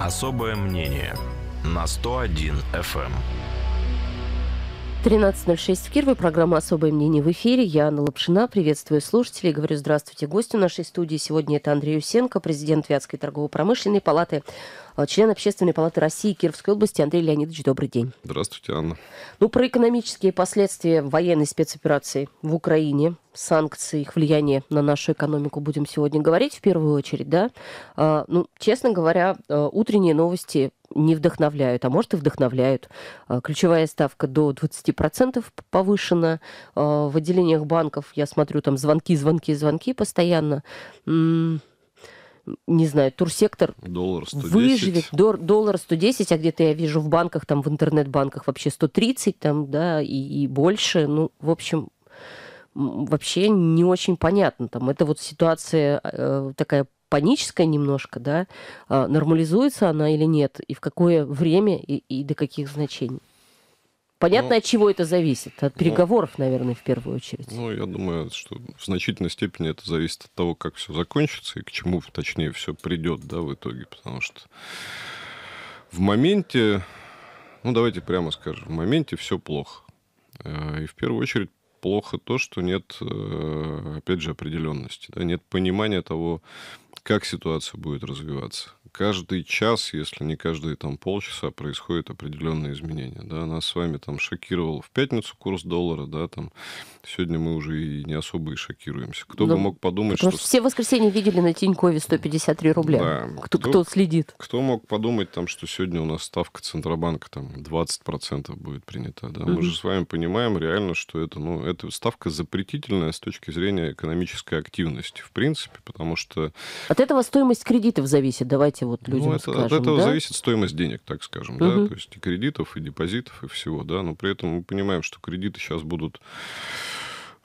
Особое мнение на 101 FM. 13.06 в Кирове. Программа «Особое мнение» в эфире. Я Анна Лапшина. Приветствую слушателей. Говорю здравствуйте гостю нашей студии. Сегодня это Андрей Усенко, президент Вятской торгово-промышленной палаты Э, член Общественной палаты России Кировской области Андрей Леонидович, добрый день. Здравствуйте, Анна. Ну, про экономические последствия военной спецоперации в Украине, санкции, их влияние на нашу экономику будем сегодня говорить в первую очередь, да? А, ну, честно говоря, э, утренние новости не вдохновляют, а может и вдохновляют. Э, ключевая ставка до 20% повышена. В отделениях банков, я смотрю, там звонки, звонки, звонки постоянно не знаю, турсектор доллар 110. выживет. Дол- доллар 110, а где-то я вижу в банках, там в интернет-банках вообще 130, там, да, и, и больше. Ну, в общем, вообще не очень понятно. Там это вот ситуация э, такая паническая немножко, да, э, нормализуется она или нет, и в какое время, и, и до каких значений. Понятно, ну, от чего это зависит? От ну, переговоров, ну, наверное, в первую очередь. Ну, я думаю, что в значительной степени это зависит от того, как все закончится и к чему, точнее, все придет, да, в итоге. Потому что в моменте, ну, давайте прямо скажем, в моменте все плохо. Э, и в первую очередь плохо то, что нет, э, опять же, определенности, да, нет понимания того, как ситуация будет развиваться. Каждый час, если не каждые там полчаса, происходят определенные изменения. Да, нас с вами там шокировал в пятницу курс доллара, да, там сегодня мы уже и не особо и шокируемся. Кто Но, бы ну, мог подумать, потому что... что все воскресенье видели на Тинькове 153 рубля. Да. Кто, кто, кто следит? Кто мог подумать там, что сегодня у нас ставка Центробанка там 20% будет принята, да? Мы mm-hmm. же с вами понимаем реально, что это, ну, это ставка запретительная с точки зрения экономической активности, в принципе, потому что... А от этого стоимость кредитов зависит, давайте вот людям ну, это, скажем. От этого да? зависит стоимость денег, так скажем, угу. да, то есть и кредитов, и депозитов, и всего, да, но при этом мы понимаем, что кредиты сейчас будут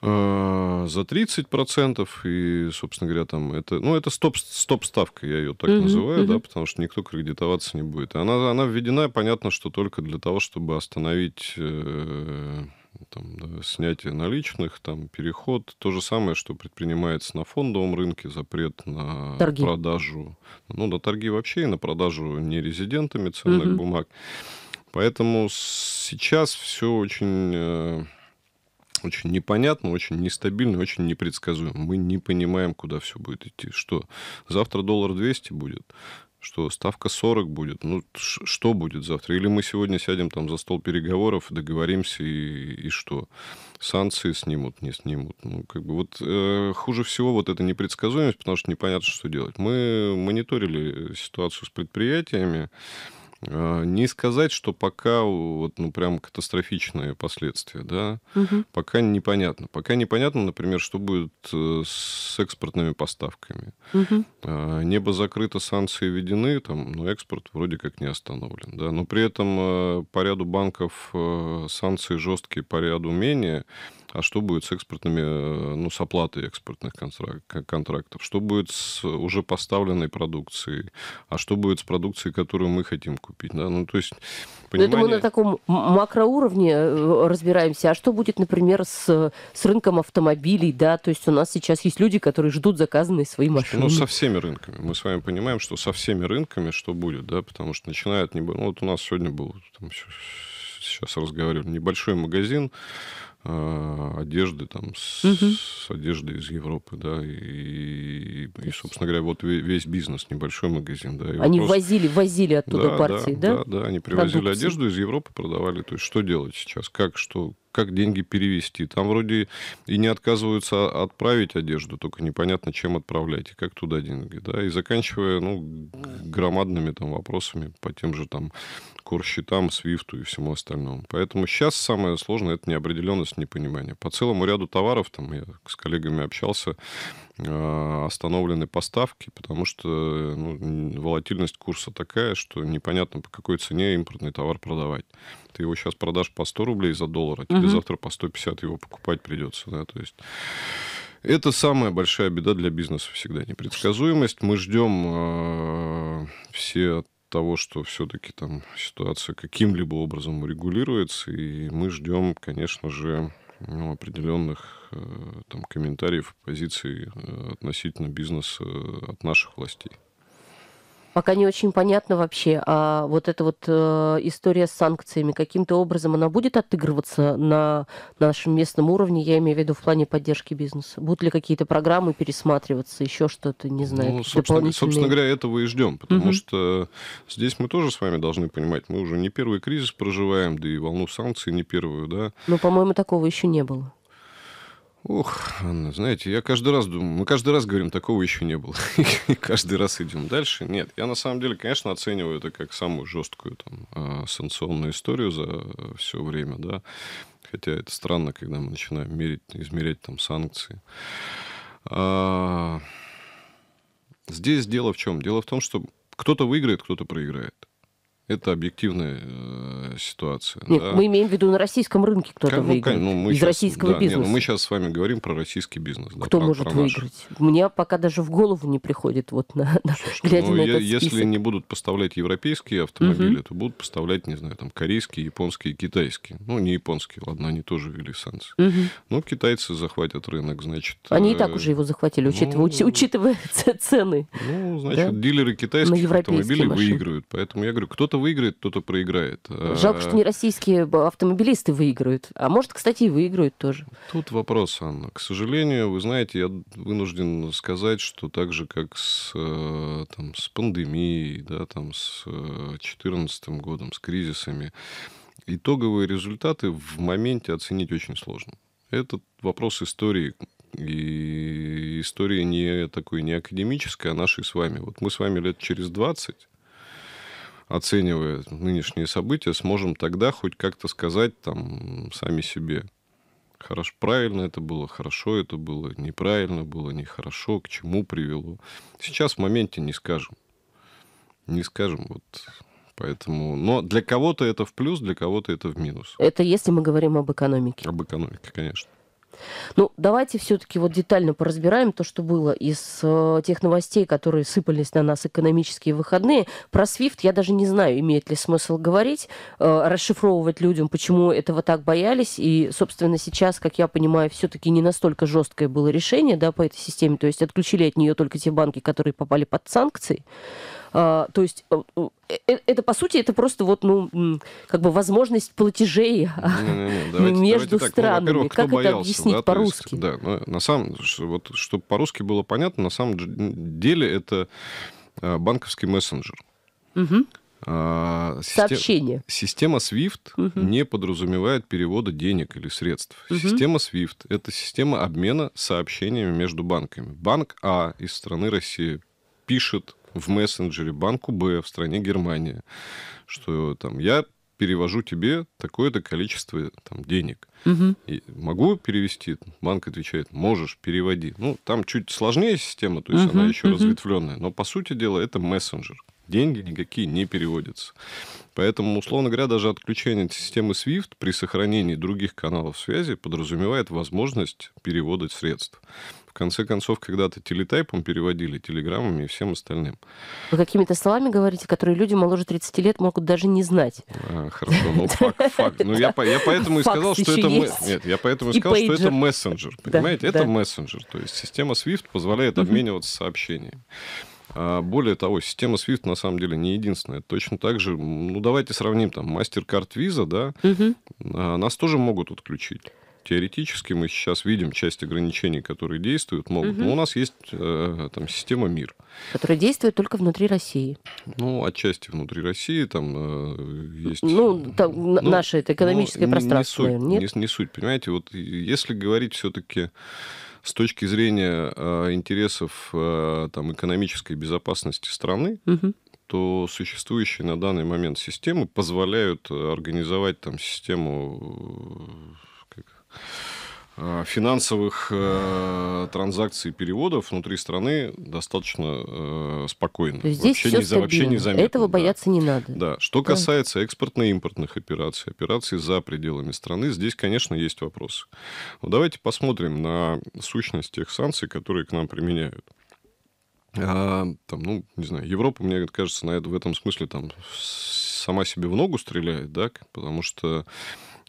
э, за 30%, и, собственно говоря, там это, ну, это стоп, стоп-ставка, я ее так uh-huh, называю, uh-huh. да, потому что никто кредитоваться не будет. Она, она введена, понятно, что только для того, чтобы остановить э, там, да, снятие наличных, там, переход. То же самое, что предпринимается на фондовом рынке, запрет на торги. продажу. Ну, на торги вообще и на продажу нерезидентами ценных угу. бумаг. Поэтому сейчас все очень э, очень непонятно, очень нестабильно, очень непредсказуемо. Мы не понимаем, куда все будет идти. Что завтра доллар 200 будет, что ставка 40 будет. Ну, что будет завтра? Или мы сегодня сядем там за стол переговоров, договоримся и, и что? Санкции снимут, не снимут. Ну, как бы вот э, хуже всего вот эта непредсказуемость, потому что непонятно, что делать. Мы мониторили ситуацию с предприятиями. Э, а, не сказать, что пока вот, ну, прям катастрофичные последствия, да, угу. пока непонятно. Пока непонятно, например, что будет э, с экспортными поставками. Угу. Небо закрыто, санкции введены, там, но экспорт вроде как не остановлен, да. Но при этом э, по ряду банков э, санкции жесткие, по ряду менее а что будет с экспортными, ну, с оплатой экспортных контрактов, что будет с уже поставленной продукцией, а что будет с продукцией, которую мы хотим купить, да, ну, то есть... Понимание... Но это мы на таком макроуровне разбираемся, а что будет, например, с, с рынком автомобилей, да, то есть у нас сейчас есть люди, которые ждут заказанные свои машины. Ну, со всеми рынками, мы с вами понимаем, что со всеми рынками что будет, да, потому что начинает ну, вот у нас сегодня был, там, сейчас разговаривали, небольшой магазин, а, одежды там с, угу. с одежды из Европы, да, и, и, собственно говоря, вот весь бизнес небольшой магазин, да. они вопрос... возили, возили оттуда да, партии, да, да? Да, да, они привозили Продукции. одежду из Европы, продавали. То есть что делать сейчас, как, что, как деньги перевести. Там вроде и не отказываются отправить одежду, только непонятно, чем отправлять и как туда деньги. Да? И заканчивая ну, громадными там, вопросами по тем же там корсчетам, свифту и всему остальному. Поэтому сейчас самое сложное – это неопределенность, непонимание. По целому ряду товаров, там я с коллегами общался, а, остановлены поставки, потому что ну, волатильность курса такая, что непонятно, по какой цене импортный товар продавать. Ты его сейчас продашь по 100 рублей за доллар, а угу. тебе завтра по 150 его покупать придется. Да? То есть... Это самая большая беда для бизнеса всегда, непредсказуемость. Мы ждем э, все того, что все-таки там ситуация каким-либо образом регулируется, и мы ждем, конечно же, ну, определенных э, там, комментариев, позиций э, относительно бизнеса э, от наших властей. Пока не очень понятно вообще, а вот эта вот э, история с санкциями, каким-то образом она будет отыгрываться на нашем местном уровне, я имею в виду в плане поддержки бизнеса? Будут ли какие-то программы пересматриваться, еще что-то, не знаю? Ну, собственно, собственно говоря, этого и ждем, потому угу. что здесь мы тоже с вами должны понимать, мы уже не первый кризис проживаем, да и волну санкций не первую, да? Ну, по-моему, такого еще не было. Ох, Анна, знаете, я каждый раз думаю, мы каждый раз говорим, такого еще не было. И каждый раз идем дальше. Нет, я на самом деле, конечно, оцениваю это как самую жесткую там, а, санкционную историю за все время, да. Хотя это странно, когда мы начинаем мерить, измерять там санкции. А... Здесь дело в чем? Дело в том, что кто-то выиграет, кто-то проиграет. Это объективная э, ситуация. Нет, да. мы имеем в виду на российском рынке кто-то ну, выиграет ну, из сейчас, российского да, бизнеса. Не, ну, мы сейчас с вами говорим про российский бизнес. Да, кто про, может про выиграть? Наш. Мне пока даже в голову не приходит вот на, на глядя ну, на я, этот список. Если не будут поставлять европейские автомобили, угу. то будут поставлять, не знаю, там корейские, японские, китайские. Ну не японские, ладно, они тоже ввели санкции. Угу. Ну, Но китайцы захватят рынок, значит. Они э... и так уже его захватили, ну, учитывая, ну, учитывая цены. Ну значит да? дилеры китайских автомобилей машины. выигрывают, поэтому я говорю, кто-то кто-то выиграет, кто-то проиграет. А, Жалко, что не российские автомобилисты выиграют. А может, кстати, и выиграют тоже. Тут вопрос, Анна. К сожалению, вы знаете, я вынужден сказать, что так же, как с, э, там, с пандемией, да, там, с 2014 э, годом, с кризисами, итоговые результаты в моменте оценить очень сложно. Это вопрос истории, и история не такой не академическая, а нашей с вами. Вот мы с вами лет через 20 оценивая нынешние события, сможем тогда хоть как-то сказать там сами себе, хорошо, правильно это было, хорошо это было, неправильно было, нехорошо, к чему привело. Сейчас в моменте не скажем. Не скажем, вот Поэтому, но для кого-то это в плюс, для кого-то это в минус. Это если мы говорим об экономике. Об экономике, конечно. Ну, давайте все-таки вот детально поразбираем то, что было из э, тех новостей, которые сыпались на нас экономические выходные. Про SWIFT я даже не знаю, имеет ли смысл говорить, э, расшифровывать людям, почему этого так боялись. И, собственно, сейчас, как я понимаю, все-таки не настолько жесткое было решение да, по этой системе. То есть отключили от нее только те банки, которые попали под санкции. А, то есть э, э, э, это, по сути, это просто вот, ну, как бы возможность платежей а, давайте, между давайте ну, странами. Ну, как боялся, это объяснить да, по-русски? Есть, да, ну, на самом, вот, чтобы по-русски было понятно, на самом деле это а, банковский мессенджер. Угу. А, систем... Сообщение. Система SWIFT угу. не подразумевает перевода денег или средств. Угу. Система SWIFT – это система обмена сообщениями между банками. Банк А из страны России пишет в мессенджере банку Б в стране Германия, что там я перевожу тебе такое-то количество там, денег. Угу. И могу перевести? Банк отвечает, можешь, переводи. Ну, там чуть сложнее система, то есть угу, она еще угу. разветвленная, но по сути дела это мессенджер. Деньги никакие не переводятся. Поэтому, условно говоря, даже отключение системы SWIFT при сохранении других каналов связи подразумевает возможность перевода средств конце концов, когда-то телетайпом переводили, телеграммами и всем остальным. Вы какими-то словами говорите, которые люди моложе 30 лет могут даже не знать. А, хорошо, ну факт, факт. Ну я, я поэтому и сказал, что это... Нет, я поэтому и сказал, что это мессенджер, понимаете? Это мессенджер, то есть система SWIFT позволяет обмениваться сообщениями. А, более того, система SWIFT на самом деле не единственная. Точно так же, ну давайте сравним там MasterCard Visa, да, угу. нас тоже могут отключить. Теоретически мы сейчас видим часть ограничений, которые действуют, могут. Угу. Но у нас есть э, там система МИР. Которая действует только внутри России. Ну, отчасти внутри России там э, есть... Ну, там, ну, наше это экономическое ну, пространство, не суть, нет? Не, не суть, понимаете? Вот если говорить все-таки с точки зрения э, интересов э, там, экономической безопасности страны, угу. то существующие на данный момент системы позволяют э, организовать там систему э, Э, финансовых э, транзакций и переводов внутри страны достаточно э, спокойно. То есть здесь вообще, все не, стабильно. вообще незаметно. Этого да. бояться не надо. Да. Что да. касается экспортно-импортных операций, операций за пределами страны, здесь, конечно, есть вопросы. Но давайте посмотрим на сущность тех санкций, которые к нам применяют. А, там, ну, не знаю, Европа, мне кажется, на это, в этом смысле там сама себе в ногу стреляет, да, потому что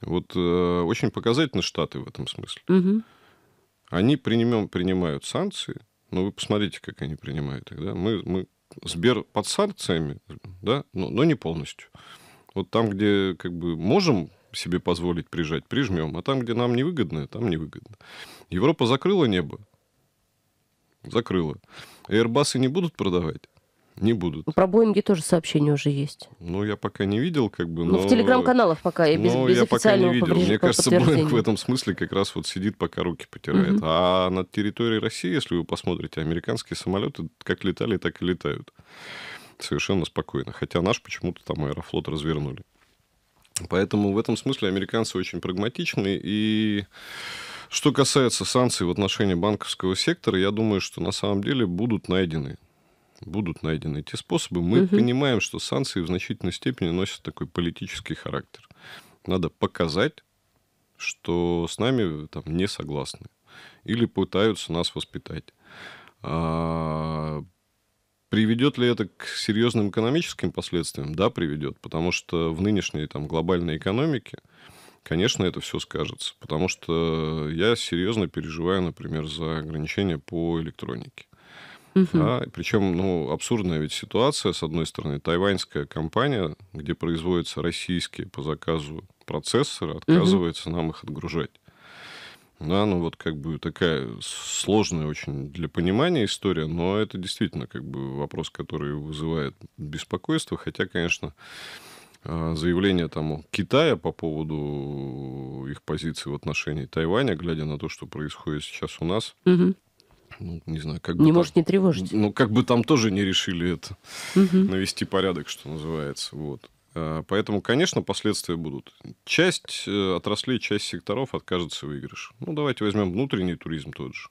вот э, очень показательны Штаты в этом смысле. Угу. Они принимем, принимают санкции, но вы посмотрите, как они принимают их. Да? Мы, мы Сбер под санкциями, да, но, но не полностью. Вот там, где как бы можем себе позволить прижать, прижмем, а там, где нам невыгодно, там невыгодно. Европа закрыла небо, закрыла. Airbus не будут продавать, не будут. Ну, про Боинги тоже сообщение уже есть. Ну, я пока не видел, как бы. Но... Ну, в телеграм-каналах пока, я без, но без я пока не видел. Мне кажется, Боинг в этом смысле как раз вот сидит, пока руки потирает. Угу. А на территории России, если вы посмотрите, американские самолеты как летали, так и летают. Совершенно спокойно. Хотя наш почему-то там аэрофлот развернули. Поэтому в этом смысле американцы очень прагматичны и... Что касается санкций в отношении банковского сектора, я думаю, что на самом деле будут найдены будут найдены эти способы. Мы угу. понимаем, что санкции в значительной степени носят такой политический характер. Надо показать, что с нами там, не согласны или пытаются нас воспитать. А... Приведет ли это к серьезным экономическим последствиям? Да, приведет, потому что в нынешней там, глобальной экономике, конечно, это все скажется, потому что я серьезно переживаю, например, за ограничения по электронике. Угу. Да? Причем, ну, абсурдная ведь ситуация. С одной стороны, тайваньская компания, где производятся российские по заказу процессоры, отказывается угу. нам их отгружать. Да, ну вот как бы такая сложная очень для понимания история, но это действительно как бы вопрос, который вызывает беспокойство, хотя, конечно, а, заявление там Китая по поводу их позиции в отношении Тайваня, глядя на то, что происходит сейчас у нас, угу ну, не знаю, как бы... Не там, может не тревожить. Ну, как бы там тоже не решили это, угу. навести порядок, что называется, вот. А, поэтому, конечно, последствия будут. Часть э, отраслей, часть секторов откажется выигрыш. Ну, давайте возьмем внутренний туризм тот же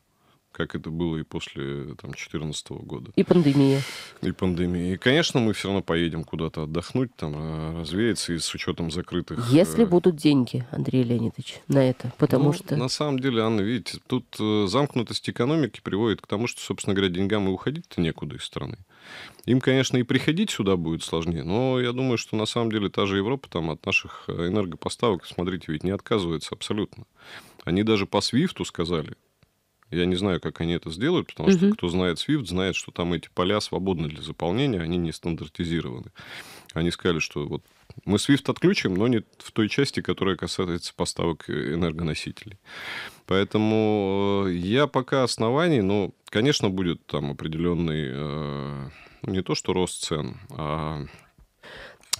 как это было и после 2014 -го года. И пандемия. И пандемия. И, конечно, мы все равно поедем куда-то отдохнуть, там а, развеяться, и с учетом закрытых... Если э, будут деньги, Андрей Леонидович, на это, потому ну, что... На самом деле, Анна, видите, тут э, замкнутость экономики приводит к тому, что, собственно говоря, деньгам и уходить-то некуда из страны. Им, конечно, и приходить сюда будет сложнее, но я думаю, что на самом деле та же Европа там от наших э, энергопоставок, смотрите, ведь не отказывается абсолютно. Они даже по Свифту сказали, я не знаю, как они это сделают, потому что кто знает Swift, знает, что там эти поля свободны для заполнения, они не стандартизированы. Они сказали, что вот мы Swift отключим, но не в той части, которая касается поставок энергоносителей. Поэтому э, я пока оснований, но, конечно, будет там определенный, э, ну, не то что рост цен, а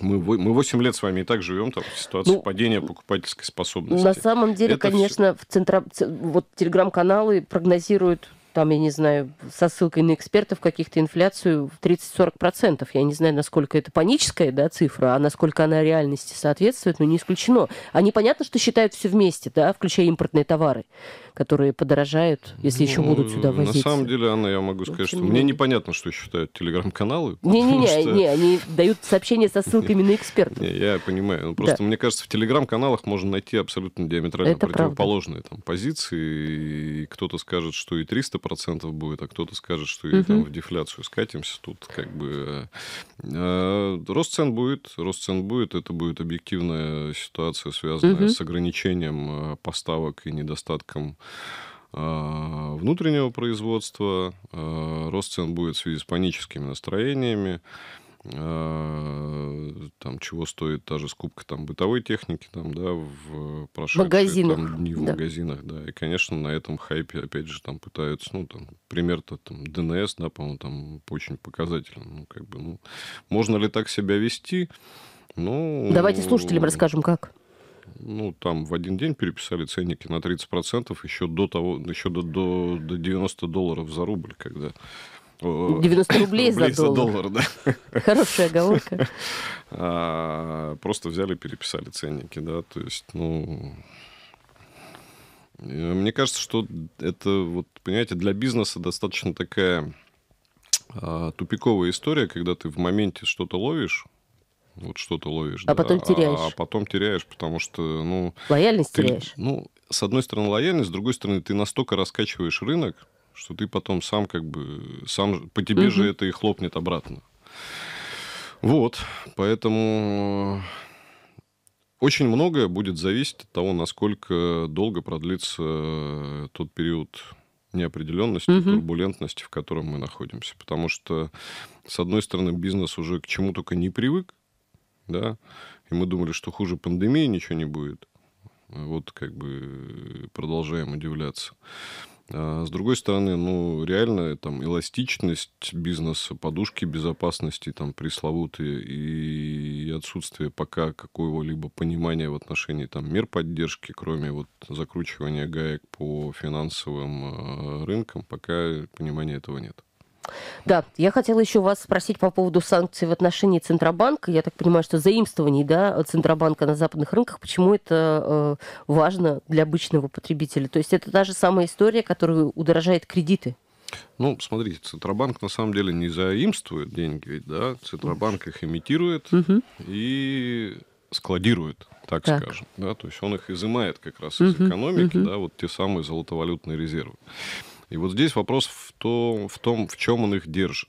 мы, мы 8 лет с вами и так живем там в ситуации ну, падения покупательской способности. На самом деле, Это конечно, все... в центра... вот телеграм-каналы прогнозируют там, я не знаю, со ссылкой на экспертов каких-то инфляцию в 30-40%. Я не знаю, насколько это паническая да, цифра, а насколько она реальности соответствует, но не исключено. Они, понятно, что считают все вместе, да, включая импортные товары, которые подорожают, если ну, еще будут сюда возить. На самом деле, Анна, я могу сказать, Очень что много. мне непонятно, что считают телеграм-каналы. Не-не-не, что... не, они дают сообщения со ссылками на экспертов. Не, я понимаю. Ну, просто да. мне кажется, в телеграм-каналах можно найти абсолютно диаметрально это противоположные там, позиции. И кто-то скажет, что и 300 процентов будет, а кто-то скажет, что и угу. там в дефляцию скатимся, тут как бы... Э, э, рост цен будет, рост цен будет, это будет объективная ситуация, связанная угу. с ограничением э, поставок и недостатком э, внутреннего производства, рост цен будет в связи с паническими настроениями, Э, там чего стоит та же скупка там бытовой техники там да в прошедшие магазинах. там дни в да. магазинах да и конечно на этом хайпе опять же там пытаются ну там пример-то там ДНС да по-моему там очень показательно ну как бы ну можно ли так себя вести ну давайте слушателям ну, расскажем как ну, там в один день переписали ценники на 30% еще до того, еще до, до, до 90 долларов за рубль, когда 90 рублей, рублей за доллар. За доллар да. Хорошая оговорка. А, просто взяли, переписали ценники, да, то есть, ну... Мне кажется, что это, вот, понимаете, для бизнеса достаточно такая а, тупиковая история, когда ты в моменте что-то ловишь, вот что-то ловишь. А да, потом теряешь. А, а потом теряешь, потому что, ну... Лояльность ты, теряешь. Ну, с одной стороны, лояльность, с другой стороны, ты настолько раскачиваешь рынок, что ты потом сам как бы, сам, по тебе угу. же это и хлопнет обратно. Вот, поэтому э, очень многое будет зависеть от того, насколько долго продлится э, тот период неопределенности, угу. турбулентности, в котором мы находимся. Потому что, с одной стороны, бизнес уже к чему только не привык, да, и мы думали, что хуже пандемии ничего не будет. Вот как бы э, продолжаем удивляться. А, с другой стороны, ну, реально, там, эластичность бизнеса, подушки безопасности, там, пресловутые, и отсутствие пока какого-либо понимания в отношении, там, мер поддержки, кроме вот закручивания гаек по финансовым а, рынкам, пока понимания этого нет. Да, я хотела еще вас спросить по поводу санкций в отношении Центробанка. Я так понимаю, что заимствований да, Центробанка на западных рынках, почему это э, важно для обычного потребителя? То есть это та же самая история, которая удорожает кредиты? Ну, смотрите, Центробанк на самом деле не заимствует деньги, ведь, да? Центробанк их имитирует угу. и складирует, так, так скажем. Да? То есть он их изымает как раз угу, из экономики, угу. да, вот те самые золотовалютные резервы. И вот здесь вопрос в том, в, том, в чем он их держит.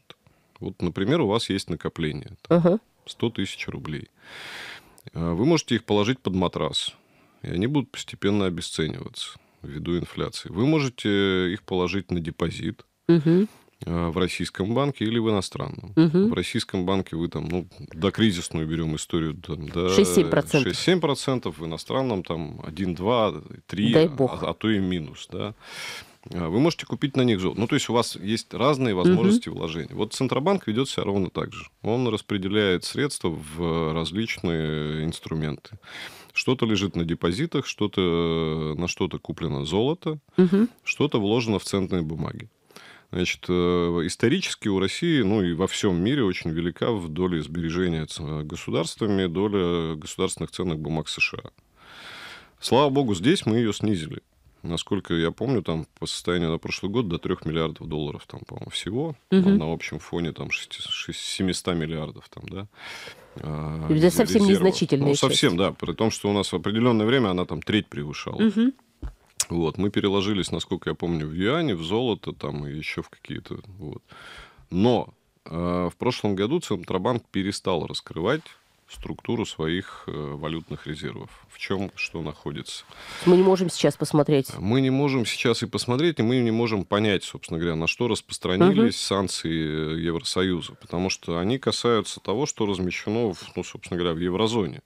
Вот, например, у вас есть накопление. Там, 100 тысяч рублей. А, вы можете их положить под матрас, и они будут постепенно обесцениваться ввиду инфляции. Вы можете их положить на депозит угу. в российском банке или в иностранном. Угу. В российском банке вы там, ну, до кризисную берем историю, там, да, 6-7%. в иностранном там 1-2, 3, А, а то и минус, да. А, вы можете купить на них золото. Ну, то есть у вас есть разные возможности угу. вложений. Вот Центробанк ведет себя ровно так же. Он распределяет средства в э, различные инструменты. Что-то лежит на депозитах, что-то э, на что-то куплено золото, угу. что-то вложено в ценные бумаги. Значит, э, исторически у России, ну и во всем мире очень велика в доле сбережения государствами доля государственных ценных бумаг США. Слава богу, здесь мы ее снизили. Насколько я помню, там по состоянию на прошлый год до 3 миллиардов долларов там, по-моему, всего. Угу. uh На общем фоне там 700 миллиардов там, да. А, это резерва. совсем незначительная Ну, совсем, да. При том, что у нас в определенное время она там треть превышала. Угу. Вот, мы переложились, насколько я помню, в юане, в золото там и еще в какие-то. Вот. Но а, в прошлом году Центробанк перестал раскрывать структуру своих э, валютных резервов. В чем что находится. Мы не можем сейчас посмотреть. Мы не можем сейчас и посмотреть, и мы не можем понять, собственно говоря, на что распространились угу. санкции э, Евросоюза, потому что они касаются того, что размещено, в, ну, собственно говоря, в еврозоне.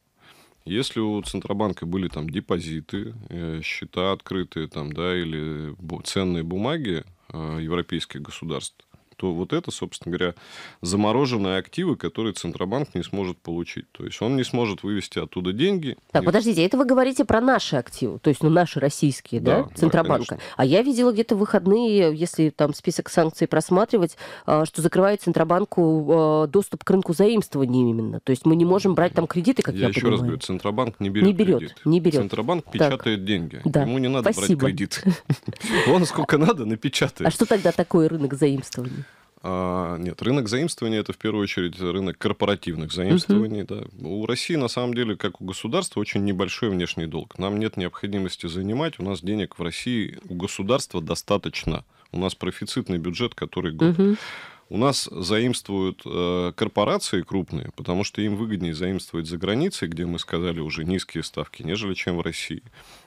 Если у Центробанка были там депозиты, э, счета открытые там, да, или ценные бумаги европейских государств, что вот это, собственно говоря, замороженные активы, которые Центробанк не сможет получить. То есть он не сможет вывести оттуда деньги. Так, и... подождите, это вы говорите про наши активы, то есть ну, наши российские, да, да Центробанка. Да, а я видела где-то выходные, если там список санкций просматривать, а, что закрывает Центробанку а, доступ к рынку заимствований именно. То есть мы не можем брать там кредиты, как я, я еще понимаю. раз говорю, Центробанк не берет, не берет кредит. Не берет. Центробанк так. печатает деньги. Да. Ему не надо Спасибо. брать кредит. Он сколько надо напечатает. А что тогда такое рынок заимствований? А, нет, рынок заимствований это в первую очередь рынок корпоративных заимствований. Угу. Да. У России на самом деле, как у государства, очень небольшой внешний долг. Нам нет необходимости занимать, у нас денег в России у государства достаточно. У нас профицитный бюджет, который год. Угу. У нас заимствуют э, корпорации крупные, потому что им выгоднее заимствовать за границей, где мы сказали уже низкие ставки, нежели чем в России.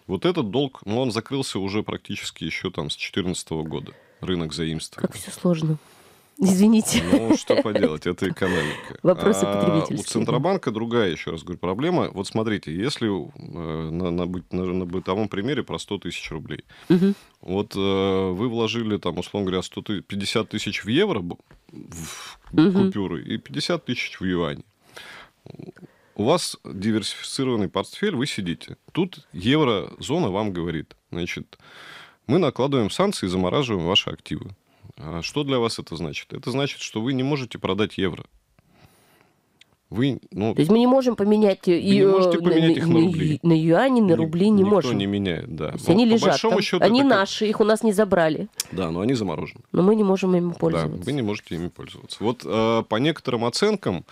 Вот этот долг, ну, он закрылся уже практически еще там с 2014 года, рынок заимствований. Как все сложно. Извините. Ну, что поделать, это экономика. Вопросы а потребительские. У Центробанка другая, еще раз говорю, проблема. Вот смотрите, если э, на, на, на, на бытовом примере про 100 тысяч рублей. Угу. Вот э, вы вложили, там, условно говоря, 100 тысяч, 50 тысяч в евро в купюры и 50 тысяч в юане. У вас диверсифицированный портфель, вы сидите. Тут еврозона вам говорит, значит, мы накладываем санкции и замораживаем ваши активы. А что для вас это значит? Это значит, что вы не можете продать евро. Вы, ну, То есть мы не можем поменять, э, вы не э, можете поменять на, их на рубли. На юани, на рубли не Никто можем. не меняет, да. То есть они лежат там. Счету, они это наши, их у нас не забрали. Да, но они заморожены. Но мы не можем ими пользоваться. Да, вы не можете ими пользоваться. Вот э, по некоторым оценкам,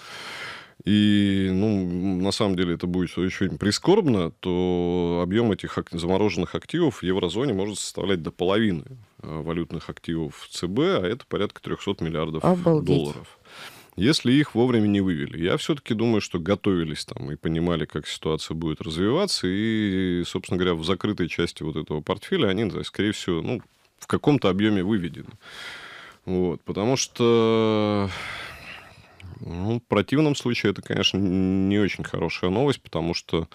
и, ну, на самом деле это будет очень прискорбно, то объем этих замороженных активов в еврозоне может составлять до половины Э, валютных активов ЦБ, а это порядка 300 миллиардов Обалдеть. долларов если их вовремя не вывели. Я все-таки думаю, что готовились там и понимали, как ситуация будет развиваться, и, собственно говоря, в закрытой части вот этого портфеля они, скорее всего, ну, в каком-то объеме выведены. Вот, потому что ну, в противном случае это, конечно, не очень хорошая новость, потому что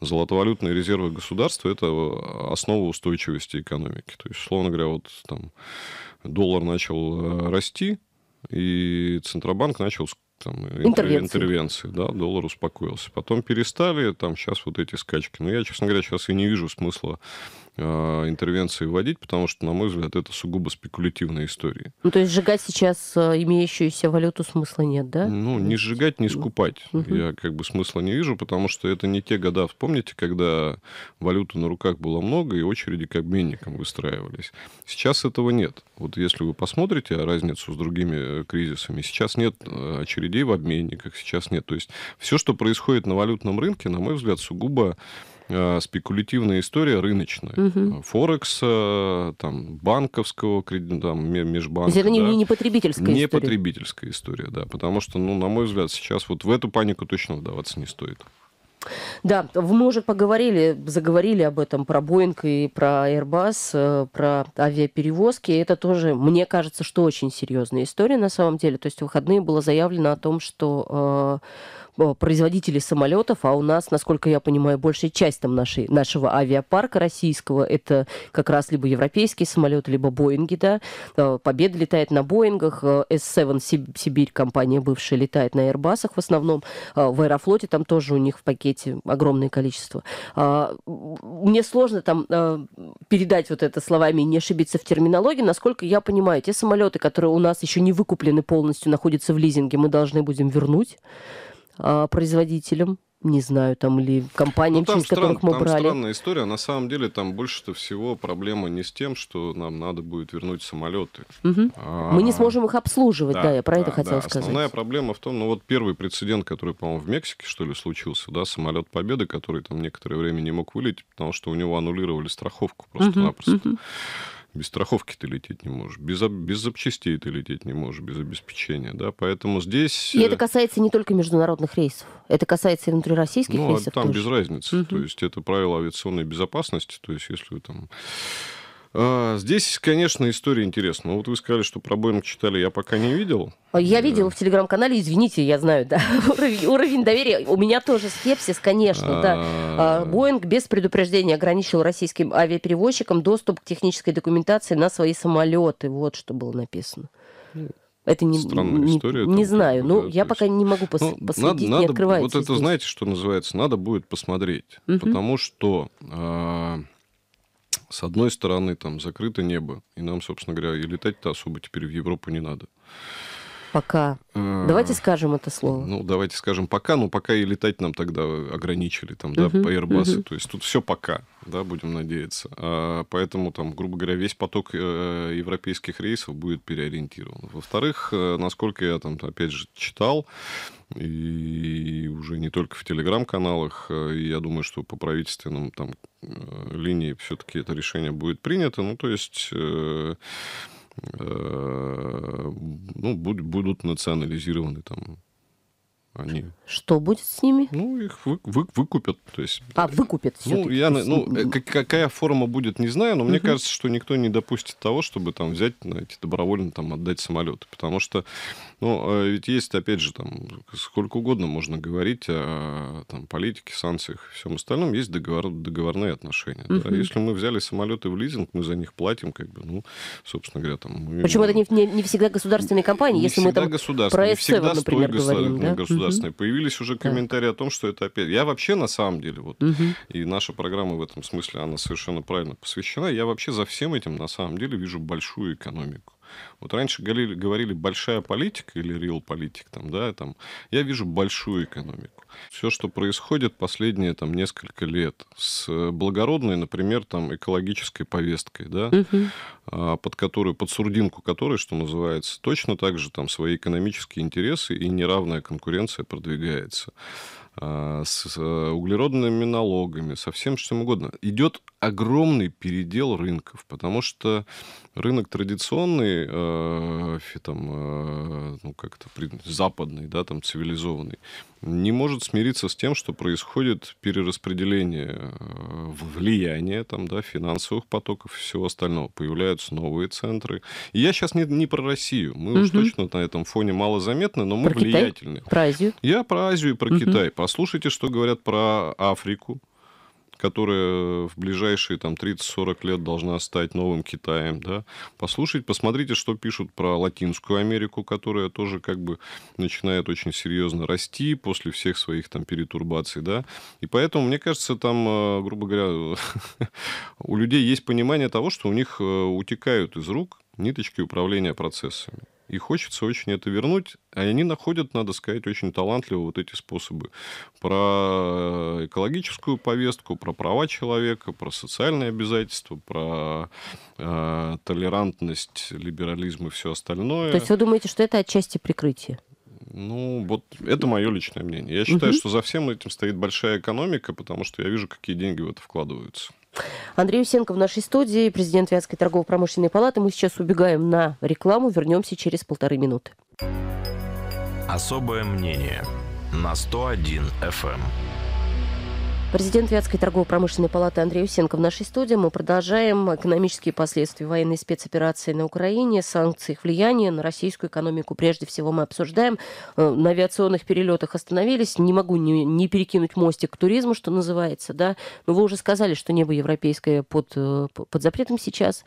золотовалютные резервы государства – это а, основа устойчивости экономики. То есть, условно говоря, вот там доллар начал э, расти, и Центробанк начал там, интервенции. интервенции, да, доллар успокоился. Потом перестали, там сейчас вот эти скачки. Но я, честно говоря, сейчас и не вижу смысла Э, интервенции вводить, потому что, на мой взгляд, это сугубо спекулятивная история. Ну, то есть сжигать сейчас э, имеющуюся валюту смысла нет, да? Ну, не сжигать, не скупать. Угу. Я как бы смысла не вижу, потому что это не те года, вспомните, когда валюты на руках было много, и очереди к обменникам выстраивались. Сейчас этого нет. Вот если вы посмотрите разницу с другими э, кризисами, сейчас нет очередей в обменниках, сейчас нет. То есть все, что происходит на валютном рынке, на мой взгляд, сугубо Э, спекулятивная история рыночная. Угу. Форекс, э, там, банковского, ну, там, межбанка. То это не, не потребительская не история. Не потребительская история, да. Потому что, ну, на мой взгляд, сейчас вот в эту панику точно вдаваться не стоит. Да, мы уже поговорили, заговорили об этом, про Боинг и про Airbus, про авиаперевозки. Это тоже, мне кажется, что очень серьезная история на самом деле. То есть в выходные было заявлено о том, что э, Э, производители самолетов, а у нас, насколько я понимаю, большая часть там нашей, нашего авиапарка российского это как раз либо европейские самолеты, либо Боинги, да. Э, Победа летает на Боингах, S7 э, Сибирь, компания бывшая, летает на Airbus'ах в основном. В Аэрофлоте там тоже у них в пакете огромное количество. А, мне сложно там передать вот это словами и не ошибиться в терминологии. Насколько я понимаю, те самолеты, которые у нас еще не выкуплены полностью, находятся в лизинге, мы должны будем вернуть а, производителям не знаю, там или компаниям, ну, там через стран, которых мы там брали. странная история. На самом деле там больше-то всего проблема не с тем, что нам надо будет вернуть самолеты. Угу. Мы не сможем их обслуживать, да, да я про да, это хотела да. сказать. Основная проблема в том, ну вот первый прецедент, который, по-моему, в Мексике, что ли, случился, да, самолет Победы, который там некоторое время не мог вылететь, потому что у него аннулировали страховку просто-напросто. угу. Без страховки ты лететь не можешь, без, без запчастей ты лететь не можешь, без обеспечения, да, поэтому здесь... И э, это касается не только международных рейсов, это касается и внутрироссийских ну, а рейсов. Ну, а там тоже. без разницы, угу. то есть это правило авиационной безопасности, то есть если вы там а, здесь, конечно, история интересна. Вот вы сказали, что про Боинг читали, я пока не видел. Я видела в телеграм-канале, извините, я знаю, да, уровень, уровень доверия. У меня тоже скепсис, конечно, да. А, а. Боинг без предупреждения ограничил российским авиаперевозчикам доступ к технической документации на свои самолеты. Вот что было написано. Это не, Странная не, история. Не там, знаю, но я есть... пока не могу пос... ну, последить, надо, не надо, Вот это, здесь. знаете, что называется, надо будет посмотреть. Угу. Потому что... Э- с одной стороны там закрыто небо, и нам, собственно говоря, и летать-то особо теперь в Европу не надо. Пока. Давайте скажем это слово. Ну, давайте скажем пока, но ну, пока и летать нам тогда ограничили, там, да, по Airbus. То есть тут все пока, да, будем надеяться. А, поэтому, там, грубо говоря, весь поток э, европейских рейсов будет переориентирован. Во-вторых, э, насколько я там, опять же, читал, и уже не только в телеграм-каналах, э, я думаю, что по правительственным там линии все-таки это решение будет принято. Ну, то есть... Э, ну, будут национализированы там они... Что будет с ними? Ну, их вы, вы, выкупят. То есть... А, выкупят все ну, я, ну, какая форма будет, не знаю, но мне угу. кажется, что никто не допустит того, чтобы там взять, знаете, добровольно там отдать самолеты. Потому что, ну, а ведь есть, опять же, там, сколько угодно можно говорить о там, политике, санкциях и всем остальном, есть договор, договорные отношения. Угу. Да? Если мы взяли самолеты в лизинг, мы за них платим, как бы, ну, собственно говоря, там... Мы... Причем это не, не, не всегда государственные компании, не если мы там про СС, например, говорим, да? государственные, угу. появились уже комментарии о том, что это опять... Я вообще, на самом деле, вот, угу. и наша программа в этом смысле, она совершенно правильно посвящена, я вообще за всем этим, на самом деле, вижу большую экономику. Вот раньше говорили, говорили большая политика или real политик, там, да, там, я вижу большую экономику. Все, что происходит последние там несколько лет с благородной, например, там экологической повесткой, да, угу. под которую, под сурдинку которой, что называется, точно так же там свои экономические интересы и неравная конкуренция продвигается. А, с э, углеродными налогами, со всем чем угодно. Идет огромный передел рынков, потому что рынок традиционный, э, там, э, ну как-то западный, да, там цивилизованный, не может смириться с тем, что происходит перераспределение э, влияния там, да, финансовых потоков и всего остального. Появляются новые центры. И я сейчас не, не про Россию. Мы угу. уж точно на этом фоне мало заметны, но мы про влиятельны. Китай? Про Азию? Я про Азию и про угу. Китай. По Послушайте, что говорят про Африку, которая в ближайшие там, 30-40 лет должна стать новым Китаем. Да? Послушайте, посмотрите, что пишут про Латинскую Америку, которая тоже как бы начинает очень серьезно расти после всех своих там, перетурбаций. Да? И поэтому, мне кажется, там, э, грубо говоря, у людей есть понимание того, что у них э, утекают из рук ниточки управления процессами и хочется очень это вернуть. А они находят, надо сказать, очень талантливо вот эти способы. Про э, экологическую повестку, про права человека, про социальные обязательства, про э, толерантность, либерализм и все остальное. То есть вы думаете, что это отчасти прикрытие? Ну, вот это мое личное мнение. Я считаю, угу. что за всем этим стоит большая экономика, потому что я вижу, какие деньги в это вкладываются. Андрей Усенко в нашей студии, президент Вятской торгово-промышленной палаты. Мы сейчас убегаем на рекламу, вернемся через полторы минуты. Особое мнение на 101 FM. Президент Вятской торгово-промышленной палаты Андрей Усенко в нашей студии. Мы продолжаем экономические последствия военной спецоперации на Украине, санкции, их влияние на российскую экономику. Прежде всего мы обсуждаем. Э, на авиационных перелетах остановились. Не могу не, не перекинуть мостик к туризму, что называется. Да? Но вы уже сказали, что небо европейское под, э, под запретом сейчас.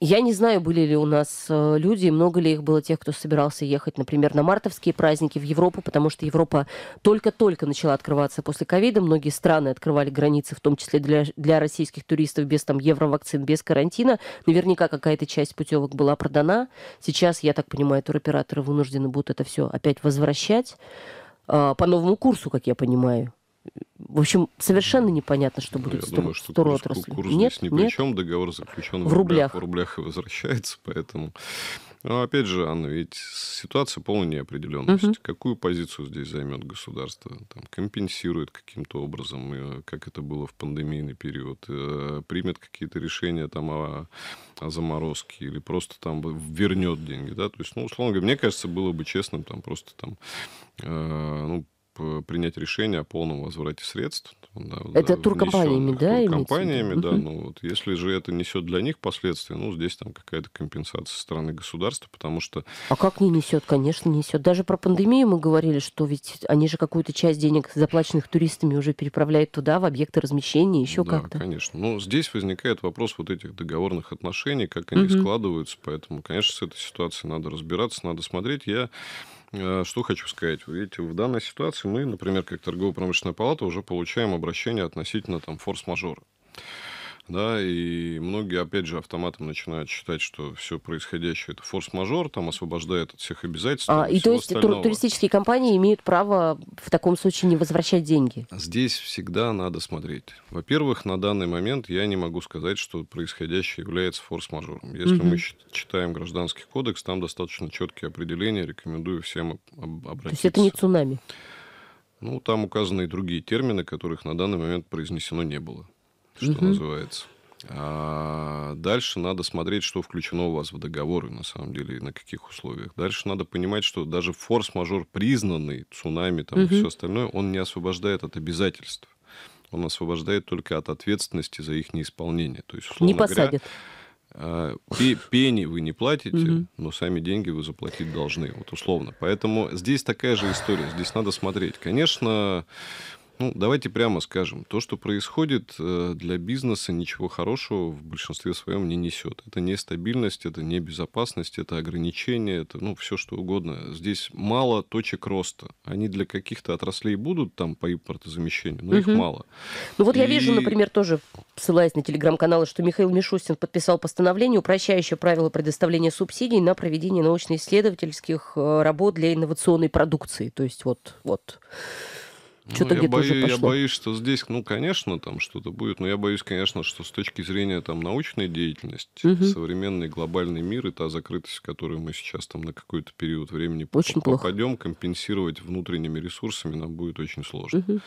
Я не знаю, были ли у нас э, люди, много ли их было тех, кто собирался ехать, например, на мартовские праздники в Европу, потому что Европа только-только начала открываться после ковида. Многие страны открывались открывали границы, в том числе для, для российских туристов, без там евровакцин, без карантина, наверняка какая-то часть путевок была продана. Сейчас, я так понимаю, туроператоры вынуждены будут это все опять возвращать а, по новому курсу, как я понимаю. В общем, совершенно непонятно, что будет ну, я с думаю, что курс, курс Нет, здесь ни нет. при чем. Договор заключен в, в рублях. рублях. В рублях и возвращается, поэтому но опять же, Анна, ведь ситуация полная неопределенности. Угу. Какую позицию здесь займет государство? Там, компенсирует каким-то образом, э, как это было в пандемийный период, э, примет какие-то решения там о, о заморозке или просто там вернет деньги, да? То есть, ну, условно говоря, мне кажется, было бы честным там просто там, э, ну, принять решение о полном возврате средств, да, это э, да, туркомпаниями, внесен, да? Туркомпаниями, да. Ну, вот, если же это несет для них последствия, ну, здесь там какая-то компенсация со стороны государства, потому что... А как не несет? Конечно, несет. Даже про пандемию мы говорили, что ведь они же какую-то часть денег, заплаченных туристами, уже переправляют туда, в объекты размещения, еще да, как-то. конечно. Ну здесь возникает вопрос вот этих договорных отношений, как они угу. складываются, поэтому, конечно, с этой ситуацией надо разбираться, надо смотреть. Я Э, что хочу сказать. видите, в данной ситуации мы, например, как торгово-промышленная палата уже получаем обращение относительно там форс-мажора да, и многие, опять же, автоматом начинают считать, что все происходящее это форс-мажор, там освобождает от всех обязательств. А, и, то есть тур- туристические компании имеют право в таком случае не возвращать деньги? Здесь всегда надо смотреть. Во-первых, на данный момент я не могу сказать, что происходящее является форс-мажором. Если угу. мы читаем гражданский кодекс, там достаточно четкие определения, рекомендую всем обратиться. То есть это не цунами? Ну, там указаны и другие термины, которых на данный момент произнесено не было что угу. называется. А дальше надо смотреть, что включено у вас в договоры, на самом деле, и на каких условиях. Дальше надо понимать, что даже форс-мажор признанный, цунами там угу. и все остальное, он не освобождает от обязательств. Он освобождает только от ответственности за их неисполнение. То есть, условно не посадят. Говоря, а, пени вы не платите, угу. но сами деньги вы заплатить должны, вот условно. Поэтому здесь такая же история, здесь надо смотреть. Конечно, ну, давайте прямо скажем, то, что происходит э, для бизнеса, ничего хорошего в большинстве своем не несет. Это не стабильность, это не безопасность, это ограничения, это ну, все что угодно. Здесь мало точек роста. Они для каких-то отраслей будут там по импортозамещению, но угу. их мало. Ну вот И... я вижу, например, тоже ссылаясь на телеграм-каналы, что Михаил Мишустин подписал постановление, упрощающее правила предоставления субсидий на проведение научно-исследовательских э, работ для инновационной продукции. То есть вот, вот. Что-то ну, я, бою, я боюсь, что здесь, ну, конечно, там что-то будет, но я боюсь, конечно, что с точки зрения там научной деятельности, угу. современный глобальный мир и та закрытость, в которую мы сейчас там на какой-то период времени очень попадем, плохо. компенсировать внутренними ресурсами нам будет очень сложно. Угу.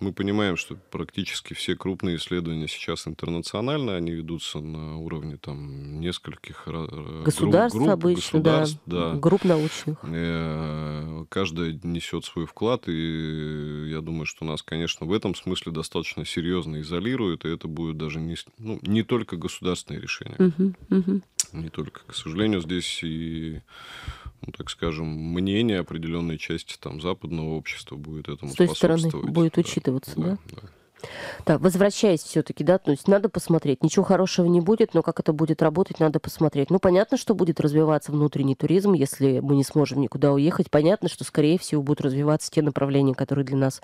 Мы понимаем, что практически все крупные исследования сейчас интернациональные, они ведутся на уровне там нескольких государств групп, обычно, государств, да, да, групп научных. Э, каждая несет свой вклад и я думаю, что нас, конечно, в этом смысле достаточно серьезно изолируют, и это будет даже не, ну, не только государственное решение. Не только. К сожалению, здесь и, ну, так скажем, мнение определенной части там, западного общества будет этому С той способствовать. стороны будет да, учитываться, да? да. Так, возвращаясь все-таки, да, то есть надо посмотреть. Ничего хорошего не будет, но как это будет работать, надо посмотреть. Ну, понятно, что будет развиваться внутренний туризм, если мы не сможем никуда уехать. Понятно, что, скорее всего, будут развиваться те направления, которые для нас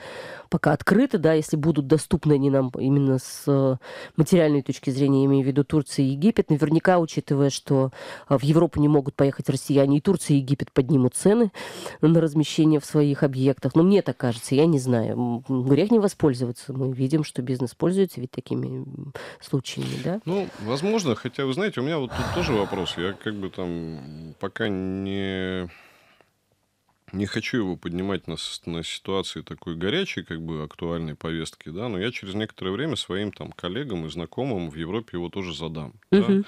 пока открыты, да, если будут доступны они нам именно с э, материальной точки зрения, имею в виду Турция и Египет. Наверняка, учитывая, что э, в Европу не могут поехать россияне, и Турция и Египет поднимут цены на размещение в своих объектах. Но мне так кажется, я не знаю. Грех не воспользоваться. Мы видим видим, что бизнес пользуется ведь такими случаями, да? Ну, возможно, хотя, вы знаете, у меня вот тут тоже вопрос. Я как бы там пока не не хочу его поднимать на, на ситуации такой горячей, как бы актуальной повестки, да, но я через некоторое время своим там коллегам и знакомым в Европе его тоже задам. Угу. Да?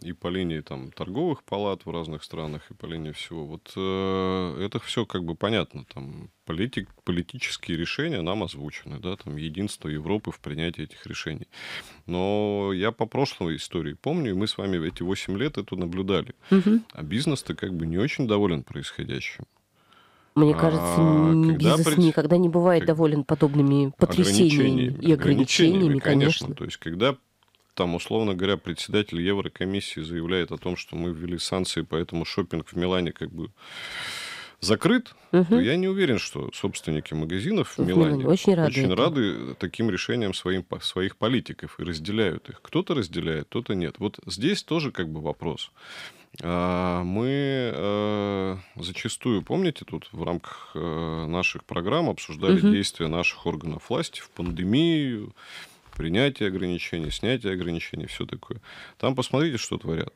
и по линии там торговых палат в разных странах, и по линии всего. Вот э, это все как бы понятно. Там политик, политические решения нам озвучены, да, там единство Европы в принятии этих решений. Но я по прошлой истории помню, мы с вами эти 8 лет это наблюдали. Угу. А бизнес-то как бы не очень доволен происходящим. Мне кажется, а, бизнес пред... никогда не бывает доволен подобными потрясениями ограничениями, и ограничениями, ограничениями конечно. конечно. То есть, когда там, условно говоря, председатель Еврокомиссии заявляет о том, что мы ввели санкции, поэтому шопинг в Милане как бы закрыт, угу. то я не уверен, что собственники магазинов в Милане ну, очень, рады, очень рады таким решениям своим, своих политиков и разделяют их. Кто-то разделяет, кто-то нет. Вот здесь тоже как бы вопрос. А, мы э, зачастую, помните, тут в рамках э, наших программ обсуждали угу. действия наших органов власти в пандемию, принятие ограничений, снятие ограничений, все такое. Там посмотрите, что творят.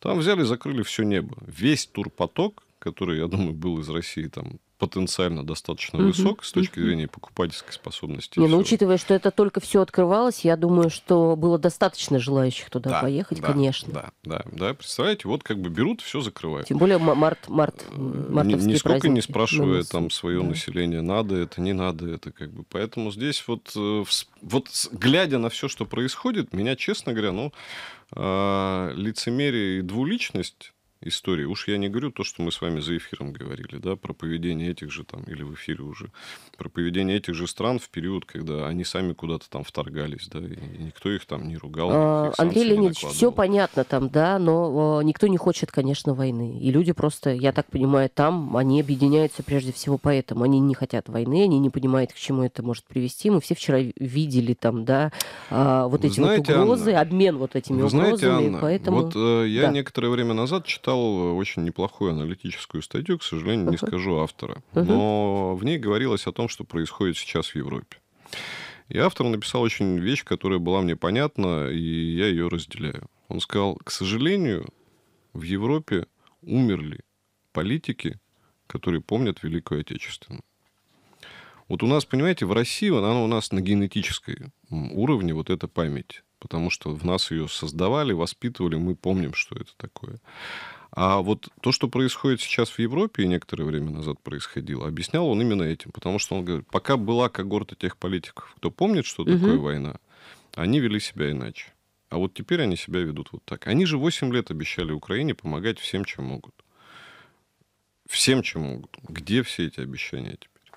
Там взяли, закрыли все небо. Весь турпоток, который, я думаю, был из России там потенциально достаточно угу. высок с точки зрения покупательской способности. Не, ну, учитывая, что это только все открывалось, я думаю, что было достаточно желающих туда да, поехать, да, конечно. Да, да, да, представляете, вот как бы берут, все закрывают. Тем более март, март, э, мартовские Нисколько праздники. не спрашивая там свое да. население, надо это, не надо это, как бы. Поэтому здесь вот, э, вот глядя на все, что происходит, меня, честно говоря, ну, а, лицемерие и двуличность истории. Уж я не говорю то, что мы с вами за эфиром говорили, да, про поведение этих же там, или в эфире уже, про поведение этих же стран в период, когда они сами куда-то там вторгались, да, и никто их там не ругал. А, Андрей Леонидович, все понятно там, да, но никто не хочет, конечно, войны. И люди просто, я так понимаю, там, они объединяются прежде всего поэтому. Они не хотят войны, они не понимают, к чему это может привести. Мы все вчера видели там, да, а, вот Вы эти знаете, вот угрозы, Анна, обмен вот этими Вы угрозами. Знаете, Анна, поэтому... вот э, я да. некоторое время назад читал читал э, очень неплохую аналитическую статью, к сожалению, не скажу автора, но в ней говорилось о том, что происходит сейчас в Европе. И автор написал очень вещь, которая была мне понятна, и я ее разделяю. Он сказал, к сожалению, в Европе умерли политики, которые помнят Великую Отечественную. Вот у нас, понимаете, в России она у нас на генетической уровне, вот эта память. Потому что в нас ее создавали, воспитывали, мы помним, что это такое. А вот то, что происходит сейчас в Европе и некоторое время назад происходило, объяснял он именно этим. Потому что он говорит, пока была когорта тех политиков, кто помнит, что угу. такое война, они вели себя иначе. А вот теперь они себя ведут вот так. Они же 8 лет обещали Украине помогать всем, чем могут. Всем, чем могут. Где все эти обещания теперь?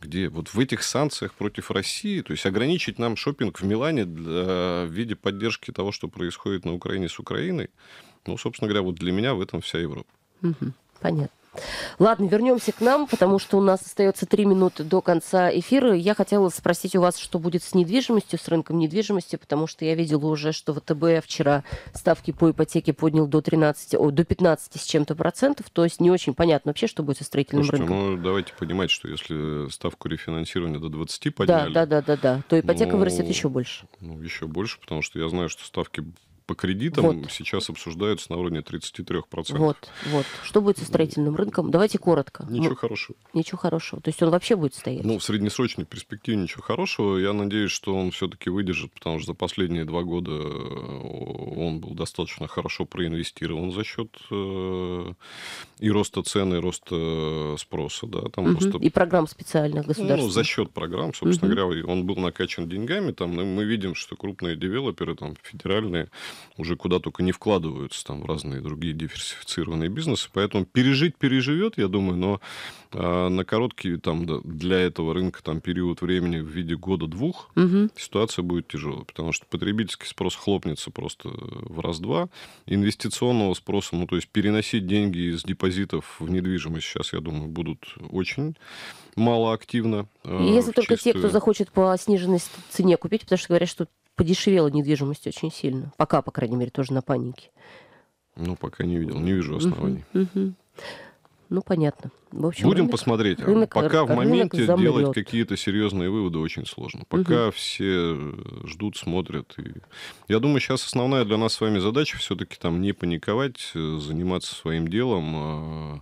Где? Вот в этих санкциях против России, то есть ограничить нам шопинг в Милане для, э, в виде поддержки того, что происходит на Украине с Украиной, ну, собственно говоря, вот для меня в этом вся Европа. Угу, понятно. Ладно, вернемся к нам, потому что у нас остается три минуты до конца эфира. Я хотела спросить у вас, что будет с недвижимостью, с рынком недвижимости, потому что я видела уже, что ВТБ вчера ставки по ипотеке поднял до 13, о, до 15 с чем-то процентов, то есть не очень понятно вообще, что будет со строительным Слушайте, рынком. ну давайте понимать, что если ставку рефинансирования до 20 подняли... Да, да, да, да, да, то ипотека ну, вырастет еще больше. Ну, еще больше, потому что я знаю, что ставки по кредитам вот. сейчас обсуждаются на уровне 33%. Вот, вот. Что будет со строительным рынком? Давайте коротко. Ничего Мы... Ну, хорошего. Ничего хорошего. То есть он вообще будет стоять? Ну, в среднесрочной перспективе ничего хорошего. Я надеюсь, что он все-таки выдержит, потому что за последние два года э, он был достаточно хорошо проинвестирован за счет э, и роста цены, и роста э, спроса. Да? Там угу. просто... И программ специальных ну, государственных. Ну, за счет программ, собственно угу. говоря, он был накачан деньгами. Там, мы видим, что крупные девелоперы, там, федеральные, уже куда только не вкладываются там разные другие диверсифицированные бизнесы. Поэтому пережить переживет, я думаю, но э, на короткий там для этого рынка там период времени в виде года-двух угу. ситуация будет тяжелая, потому что потребительский спрос хлопнется просто в раз-два. Инвестиционного спроса, ну то есть переносить деньги из депозитов в недвижимость сейчас, я думаю, будут очень мало активно. Э, а, Если только чистую... те, кто захочет по сниженной цене купить, потому что говорят, что подешевела недвижимость очень сильно. Пока, по крайней мере, тоже на панике. Ну, пока не видел, не вижу оснований. Угу, угу. Ну, понятно. В общем, Будем рынок, посмотреть. А рынок, Пока в моменте замрет. делать какие-то серьезные выводы очень сложно. Пока угу. все э, ждут, смотрят. И... Я думаю, сейчас основная для нас с вами задача все-таки там не паниковать, э, заниматься своим делом, а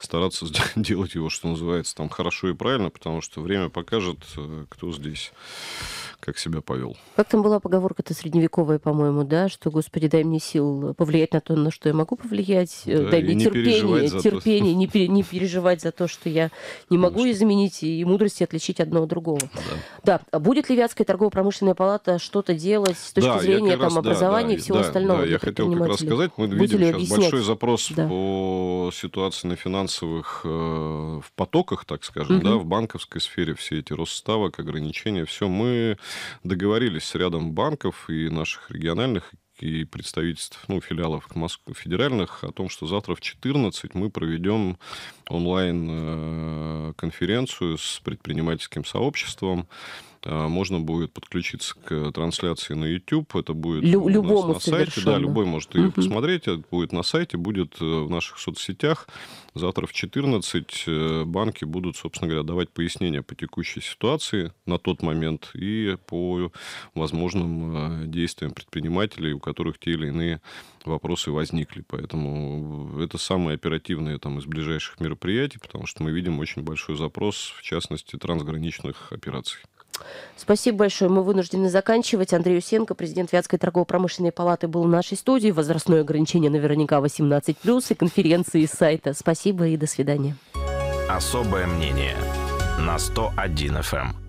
стараться делать его, что называется, там хорошо и правильно, потому что время покажет, э, кто здесь как себя повел. Как там была поговорка-то средневековая, по-моему, да, что, господи, дай мне сил повлиять на то, на что я могу повлиять, да, дай мне терпение, терпение, не, переживать переживать за то, что я не могу Конечно. изменить, и мудрости отличить одно от другого. Да. да. Будет ли Вятская торгово-промышленная палата что-то делать с точки да, зрения там, раз, образования да, и всего да, остального? Да, я хотел как раз сказать, мы Будете видим сейчас большой запрос да. по ситуации на финансовых э, в потоках, так скажем, угу. да, в банковской сфере, все эти рост ставок, ограничения, все. Мы договорились с рядом банков и наших региональных, и представительств, ну, филиалов федеральных о том, что завтра в 14 мы проведем онлайн-конференцию э, с предпринимательским сообществом. Э, можно будет подключиться к трансляции на YouTube. Это будет Лю- любому на сайте. Да, любой может ее угу. посмотреть. Это будет на сайте, будет э, в наших соцсетях. Завтра в 14 э, банки будут, собственно говоря, давать пояснения по текущей ситуации на тот момент и по возможным э, действиям предпринимателей, у которых те или иные вопросы возникли. Поэтому э, это самые оперативные там, из ближайших мероприятий, потому что мы видим очень большой запрос, в частности, трансграничных операций. Спасибо большое. Мы вынуждены заканчивать. Андрей Усенко, президент Вятской торгово-промышленной палаты, был в нашей студии. Возрастное ограничение наверняка 18+, и конференции из сайта. Спасибо и до свидания. Особое мнение на 101 FM.